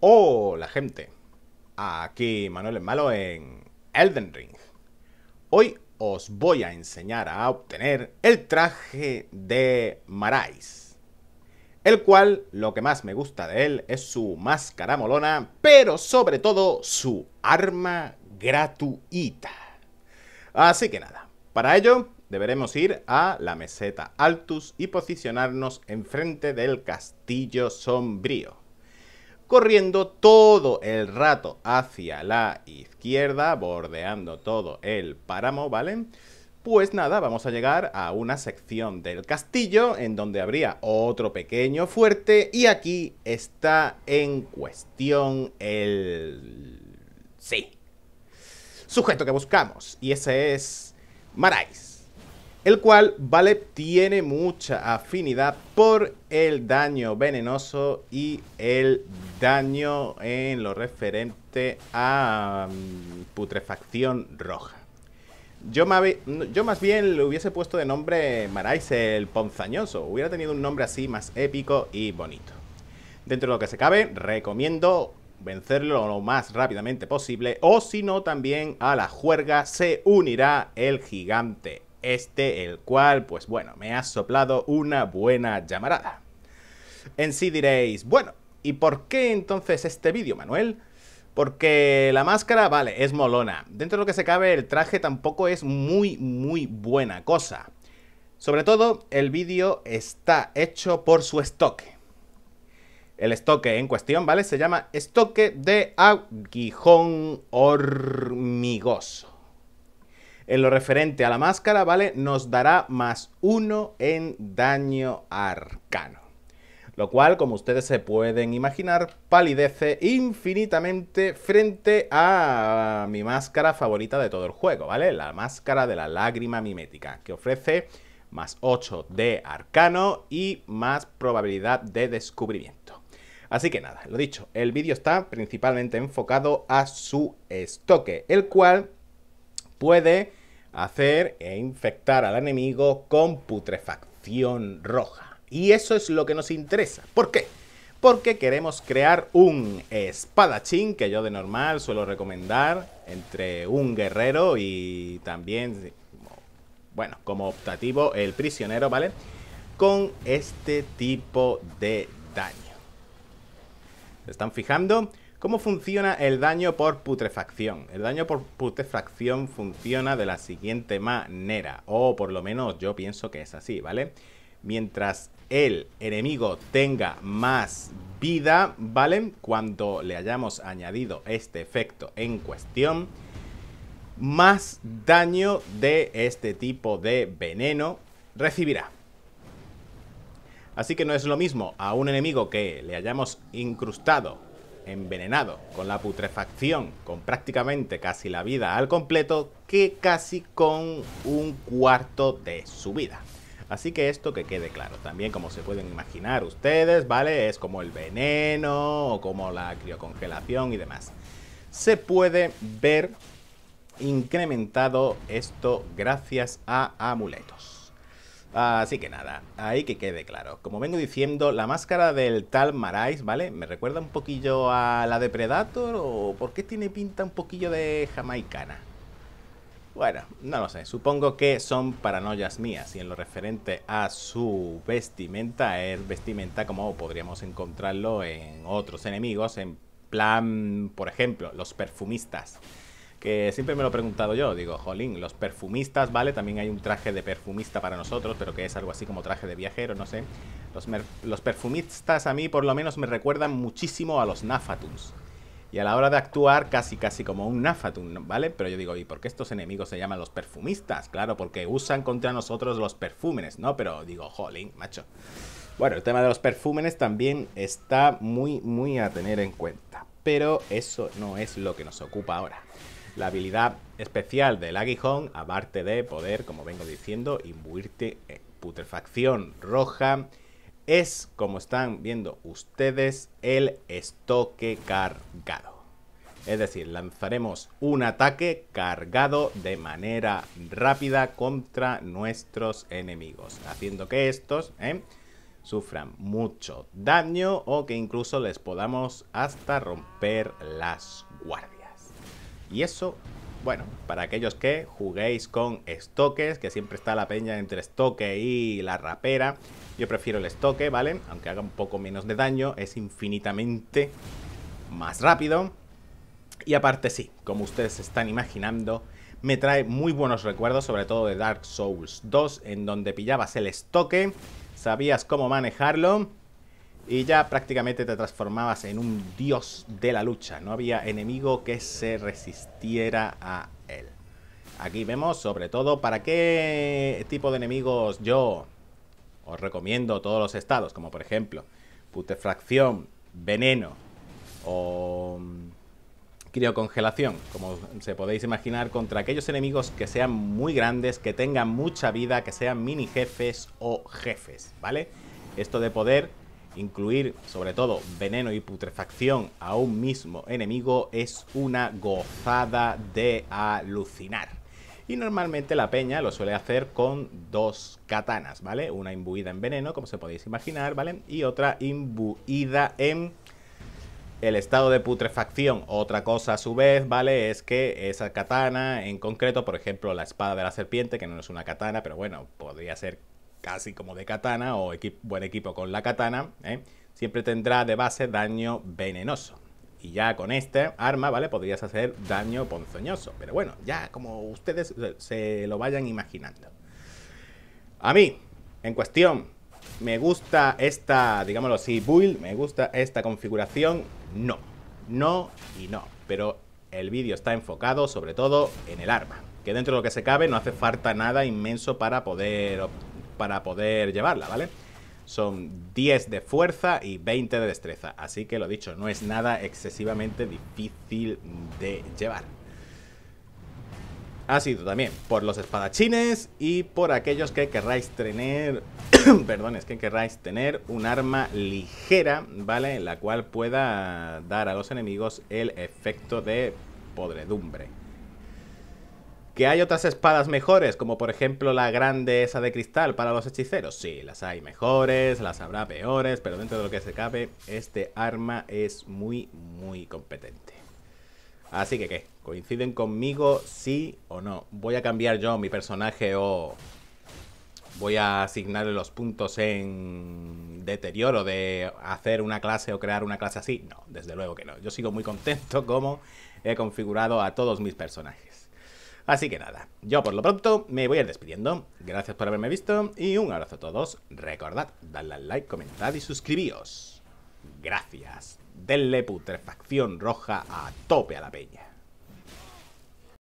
Hola gente, aquí Manuel el Malo en Elden Ring. Hoy os voy a enseñar a obtener el traje de Marais. El cual, lo que más me gusta de él es su máscara molona, pero sobre todo su arma gratuita. Así que nada, para ello deberemos ir a la meseta Altus y posicionarnos enfrente del castillo sombrío corriendo todo el rato hacia la izquierda, bordeando todo el páramo, ¿vale? Pues nada, vamos a llegar a una sección del castillo en donde habría otro pequeño fuerte y aquí está en cuestión el... sí. Sujeto que buscamos y ese es Marais el cual vale, tiene mucha afinidad por el daño venenoso y el daño en lo referente a mm, putrefacción roja. Yo, yo más bien le hubiese puesto de nombre Marais el Ponzañoso, hubiera tenido un nombre así más épico y bonito. Dentro de lo que se cabe, recomiendo vencerlo lo más rápidamente posible o si no también a la juerga se unirá el gigante este, el cual, pues bueno, me ha soplado una buena llamarada. En sí diréis, bueno, ¿y por qué entonces este vídeo, Manuel? Porque la máscara, vale, es molona. Dentro de lo que se cabe, el traje tampoco es muy, muy buena cosa. Sobre todo, el vídeo está hecho por su estoque. El estoque en cuestión, ¿vale? Se llama estoque de aguijón hormigoso. En lo referente a la máscara, ¿vale? Nos dará más uno en daño arcano. Lo cual, como ustedes se pueden imaginar, palidece infinitamente frente a mi máscara favorita de todo el juego, ¿vale? La máscara de la lágrima mimética, que ofrece más 8 de arcano y más probabilidad de descubrimiento. Así que nada, lo dicho, el vídeo está principalmente enfocado a su estoque, el cual puede hacer e infectar al enemigo con putrefacción roja. Y eso es lo que nos interesa. ¿Por qué? Porque queremos crear un espadachín que yo de normal suelo recomendar entre un guerrero y también, bueno, como optativo el prisionero, ¿vale? Con este tipo de daño. ¿Se están fijando? ¿Cómo funciona el daño por putrefacción? El daño por putrefacción funciona de la siguiente manera, o por lo menos yo pienso que es así, ¿vale? Mientras el enemigo tenga más vida, ¿vale? Cuando le hayamos añadido este efecto en cuestión, más daño de este tipo de veneno recibirá. Así que no es lo mismo a un enemigo que le hayamos incrustado envenenado, con la putrefacción, con prácticamente casi la vida al completo, que casi con un cuarto de su vida. Así que esto que quede claro. También, como se pueden imaginar ustedes, ¿vale? Es como el veneno o como la criocongelación y demás. Se puede ver incrementado esto gracias a amuletos. Así que nada, ahí que quede claro. Como vengo diciendo, la máscara del tal Marais, ¿vale? Me recuerda un poquillo a la de Predator o por qué tiene pinta un poquillo de jamaicana. Bueno, no lo sé, supongo que son paranoias mías y en lo referente a su vestimenta es vestimenta como podríamos encontrarlo en otros enemigos, en plan, por ejemplo, los perfumistas que siempre me lo he preguntado yo, digo, jolín, los perfumistas, ¿vale? También hay un traje de perfumista para nosotros, pero que es algo así como traje de viajero, no sé. Los, los perfumistas a mí por lo menos me recuerdan muchísimo a los nafatuns. Y a la hora de actuar casi casi como un Nafatun, ¿vale? Pero yo digo, ¿y por qué estos enemigos se llaman los perfumistas? Claro, porque usan contra nosotros los perfúmenes, ¿no? Pero digo, jolín, macho. Bueno, el tema de los perfúmenes también está muy, muy a tener en cuenta pero eso no es lo que nos ocupa ahora. La habilidad especial del aguijón, aparte de poder, como vengo diciendo, imbuirte en putrefacción roja, es, como están viendo ustedes, el estoque cargado. Es decir, lanzaremos un ataque cargado de manera rápida contra nuestros enemigos, haciendo que estos... ¿eh? sufran mucho daño o que incluso les podamos hasta romper las guardias. Y eso, bueno, para aquellos que juguéis con estoques, que siempre está la peña entre estoque y la rapera, yo prefiero el estoque, ¿vale? Aunque haga un poco menos de daño, es infinitamente más rápido. Y aparte sí, como ustedes están imaginando, me trae muy buenos recuerdos, sobre todo de Dark Souls 2, en donde pillabas el estoque sabías cómo manejarlo y ya prácticamente te transformabas en un dios de la lucha. No había enemigo que se resistiera a él. Aquí vemos sobre todo para qué tipo de enemigos yo os recomiendo todos los estados, como por ejemplo putrefacción, veneno o mm, criocongelación, como se podéis imaginar, contra aquellos enemigos que sean muy grandes, que tengan mucha vida, que sean mini jefes o jefes, ¿vale? Esto de poder incluir, sobre todo, veneno y putrefacción a un mismo enemigo es una gozada de alucinar. Y normalmente la peña lo suele hacer con dos katanas, ¿vale? Una imbuida en veneno, como se podéis imaginar, ¿vale? Y otra imbuida en el estado de putrefacción, otra cosa a su vez, ¿vale? Es que esa katana, en concreto, por ejemplo, la espada de la serpiente, que no es una katana, pero bueno, podría ser casi como de katana o buen equipo con la katana, ¿eh? siempre tendrá de base daño venenoso. Y ya con este arma, ¿vale? Podrías hacer daño ponzoñoso. Pero bueno, ya como ustedes se lo vayan imaginando. A mí, en cuestión, me gusta esta, digámoslo así, build, me gusta esta configuración, no, no y no. Pero el vídeo está enfocado sobre todo en el arma, que dentro de lo que se cabe no hace falta nada inmenso para poder, para poder llevarla, ¿vale? Son 10 de fuerza y 20 de destreza, así que lo dicho, no es nada excesivamente difícil de llevar ha sido también por los espadachines y por aquellos que querráis tener perdón, es que querráis tener un arma ligera, ¿vale? la cual pueda dar a los enemigos el efecto de podredumbre. ¿Que hay otras espadas mejores? Como por ejemplo la grande esa de cristal para los hechiceros. Sí, las hay mejores, las habrá peores, pero dentro de lo que se cabe, este arma es muy, muy competente. Así que, ¿qué? ¿Coinciden conmigo sí o no? ¿Voy a cambiar yo mi personaje o...? voy a asignarle los puntos en deterioro de hacer una clase o crear una clase así. No, desde luego que no. Yo sigo muy contento como he configurado a todos mis personajes. Así que nada, yo por lo pronto me voy a ir despidiendo. Gracias por haberme visto y un abrazo a todos. Recordad, dadle al like, comentad y suscribíos. Gracias. Denle putrefacción roja a tope a la peña.